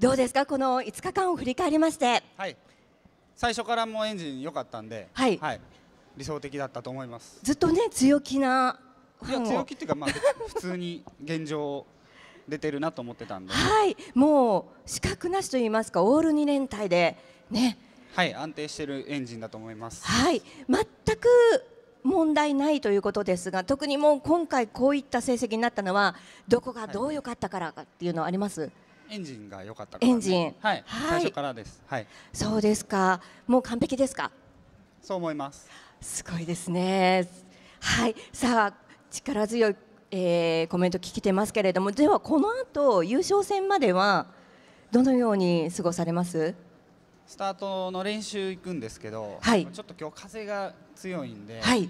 どうですかこの5日間を振り返りまして、はい、最初からもうエンジン良かったんで、はい、はい、理想的だったと思いますずっとね強気ないや強気っていうかまあ 普通に現状出てるなと思ってたんではいもう資格なしと言いますかオール2連隊でねはい安定してるエンジンだと思いますはい全く問題ないということですが特にもう今回こういった成績になったのはどこがどう良かったからっていうのはあります、はいエンジンが良かった、ね、エンジン、はい、はい、最初からです。はい。そうですか。もう完璧ですか。そう思います。すごいですね。はい。さあ力強い、えー、コメント聞きてますけれども、ではこの後優勝戦まではどのように過ごされます？スタートの練習行くんですけど、はい、ちょっと今日風が強いんで、はい、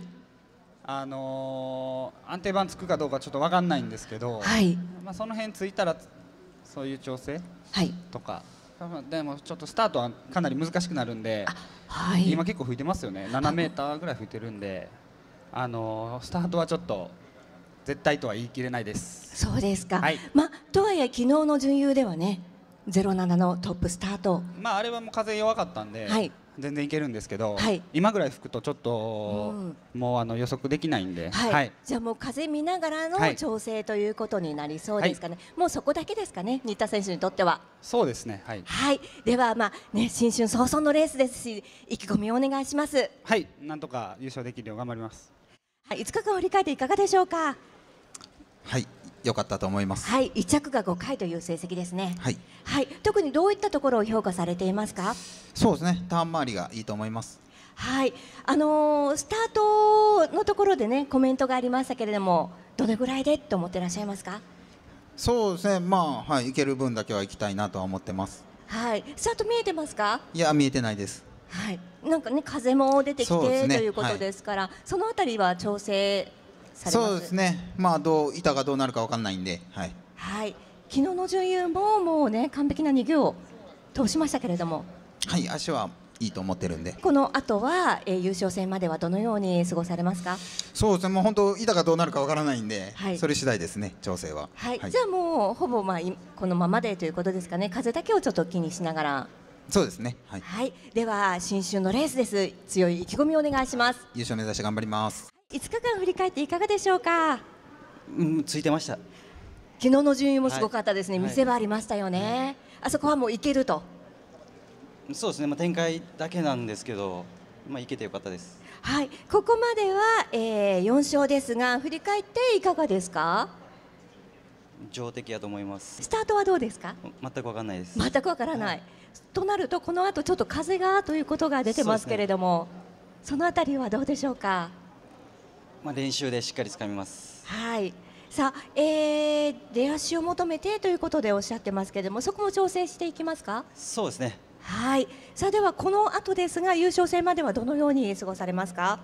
あのー、安定板つくかどうかちょっとわかんないんですけど、はい、まあ、その辺ついたらそういう調整とか、はい、でもちょっとスタートはかなり難しくなるんで、はい、今結構吹いてますよね7メーターぐらい吹いてるんであのスタートはちょっと絶対とは言い切れないですそうですか、はい、まあ、とはいえ昨日の準優ではね07のトップスタートまああれはもう風弱かったんで、はい、全然いけるんですけど、はい、今ぐらい吹くとちょっと、うん、もうあの予測できないんで、はい、はい、じゃあもう風見ながらの調整ということになりそうですかね、もうそこだけですかね新田選手にとってはそうですねはい、ではまあね新春早々のレースですし意気込みをお願いしますはいなんとか優勝できるよう頑張りますはい5日間振り返っていかがでしょうかはい良かったと思います。はい、一着が五回という成績ですね。はい。はい、特にどういったところを評価されていますか。そうですね。ターン回りがいいと思います。はい、あのー、スタートのところでね、コメントがありましたけれども、どれぐらいでと思っていらっしゃいますか。そうですね。まあ、はい、行ける分だけは行きたいなとは思ってます。はい、スタート見えてますか。いや、見えてないです。はい、なんかね、風も出てきて、ね、ということですから、はい、そのあたりは調整そうですね、まあ、どう板がどうなるか分からないんで、はい、はい、昨日の準優ももう、ね、完璧な逃げを通しましたけれども。はい足はいいと思ってるんでこの後は、えー、優勝戦まではどのように過ごされますかそうですねもう本当板がどうなるかわからないんで、はい、それ次第ですね調整は、はい、はい、じゃあもうほぼまあこのままでということですかね風だけをちょっと気にしながらそうですね、はい、はい、では新春のレースです強い意気込みをお願いします優勝目指して頑張ります5日間振り返っていかがでしょうか。うん、ついてました。昨日の順位もすごかったですね、はい、見せ場ありましたよね、はい、あそこはもういけるとそうですね、まあ、展開だけなんですけど、まあ、いけてよかったです、はい、ここまでは、えー、4勝ですが、振り返っていかがですか上的やと思いますスタートはどうですか全くわからないです全く分からない、はい、となると、この後ちょっと風がということが出てますけれども、そ、ね,、のあたりはどうでしょうか。まあ、練習でしっかりつかみます。はいさあ、えー、出足を求めてということでおっしゃってますけれども、そこも調整していきますか。そうですね。はい。さあではこの後ですが優勝戦まではどのように過ごされますか。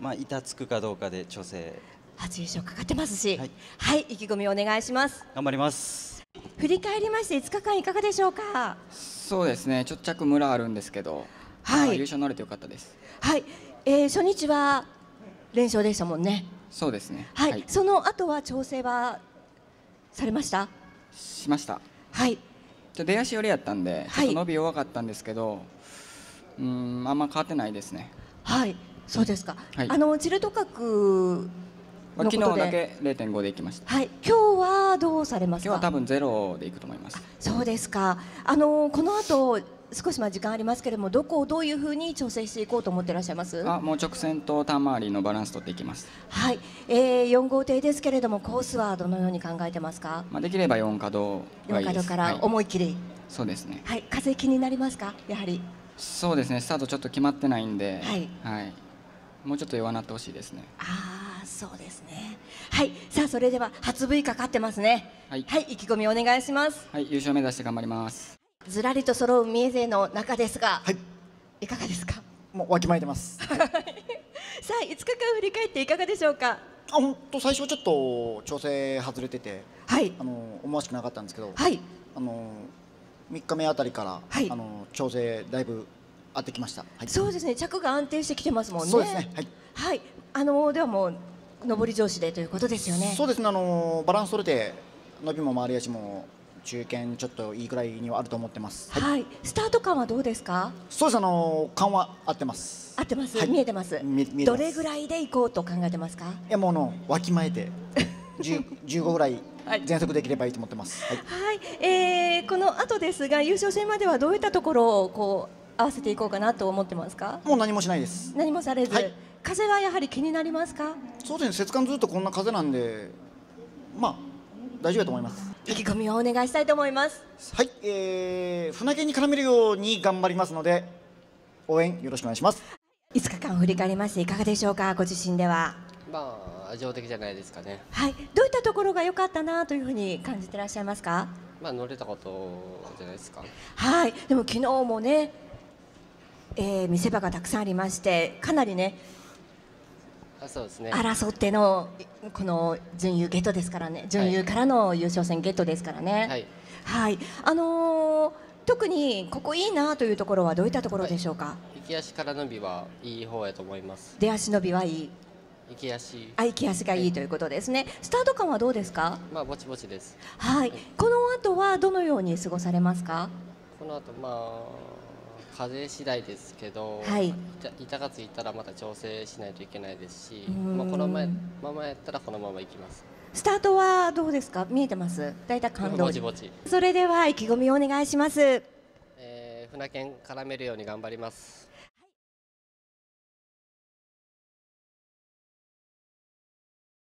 まあ板つくかどうかで調整。初優勝かかってますし、はい、はい、意気込みお願いします。頑張ります。振り返りまして5日間いかがでしょうか。そうですね。ちょっと着ムラあるんですけど、はい、優勝なれてよかったです。はい。えー、初日は連勝でしたもんね。そうですね。はい、はい、その後は調整はされました。しました。はい。じゃ出足寄りやったんで、はい、伸び弱かったんですけど、うんあんま変わってないですね。はい、そうですか。はい、あのチルト角昨日だけ0.5でいきました。はい、今日はどうされますか。今日は多分ゼロでいくと思います。そうですか。あのこの後少しまあ時間ありますけれどもどこをどういうふうに調整していこうと思ってらっしゃいますあもう直線とターン回りのバランスとっていきますはい、えー、4号艇ですけれどもコースはどのように考えてますか、まあ、できれば4稼働がいいですから思い切り、はい、そうですねはい風気になりますかやはりそうですねスタートちょっと決まってないんではい、はい、もうちょっと弱なってほしいですねああそうですねはいさあそれでは初 V かかってますね、はい、はい、意気込みお願いしますはい優勝目指して頑張りますずらりと揃う三重勢の中ですが、はい、いかがですかもうわきまえてます さあ5日間振り返っていかがでしょうかあ本当最初ちょっと調整外れてて、はい、あの思わしくなかったんですけど、はい、あの3日目あたりから、はい、あの調整だいぶ合ってきました、はい、そうですね着が安定してきてますもんね、ね、はい、はい、あのではもう上り調子でということですよねそうですねあのバランス取れて伸びも回り足も中堅ちょっといいくらいにはあると思ってます。はい、はい、スタート感はどうですか。そうですあの感は合ってます。合ってます、はい、見えてます。どれぐらいで行こうと考えてますか。いやもうのわきまえて十十五ぐらい。全速できればいいと思ってます。はい、はい、えー、この後ですが優勝戦まではどういったところをこう合わせていこうかなと思ってますか。もう何もしないです。何もされず、はい、風はやはり気になりますか。そうですね。雪間ずっとこんな風なんで、まあ大丈夫だと思います意気込みをお願いしたいと思いますはい、えー、船毛に絡めるように頑張りますので応援よろしくお願いします5日間振り返りましていかがでしょうかご自身ではまあ上的じゃないですかねはいどういったところが良かったなというふうに感じてらっしゃいますかまあ乗れたことじゃないですかはいでも昨日もね、えー、見せ場がたくさんありましてかなりね争ってのこの準優ゲットですからね、準優からの優勝戦ゲットですからね。はい、はいあのー、特にここいいなというところはどういったところでしょうか。はい、行き足から伸びはいい方やと思います。出足伸びはいい。行き足。あ、行き足がいいということですね。はい、スタート感はどうですか。まあ、ぼちぼちです。はい、この後はどのように過ごされますか。この後、まあ。風次第ですけど、はい、板がついたらまた調整しないといけないですし、まあ、この前ままやったらこのままいきます。スタートはどうですか見えてますだい大体感動それでは意気込みをお願いします、えー、船券絡めるように頑張ります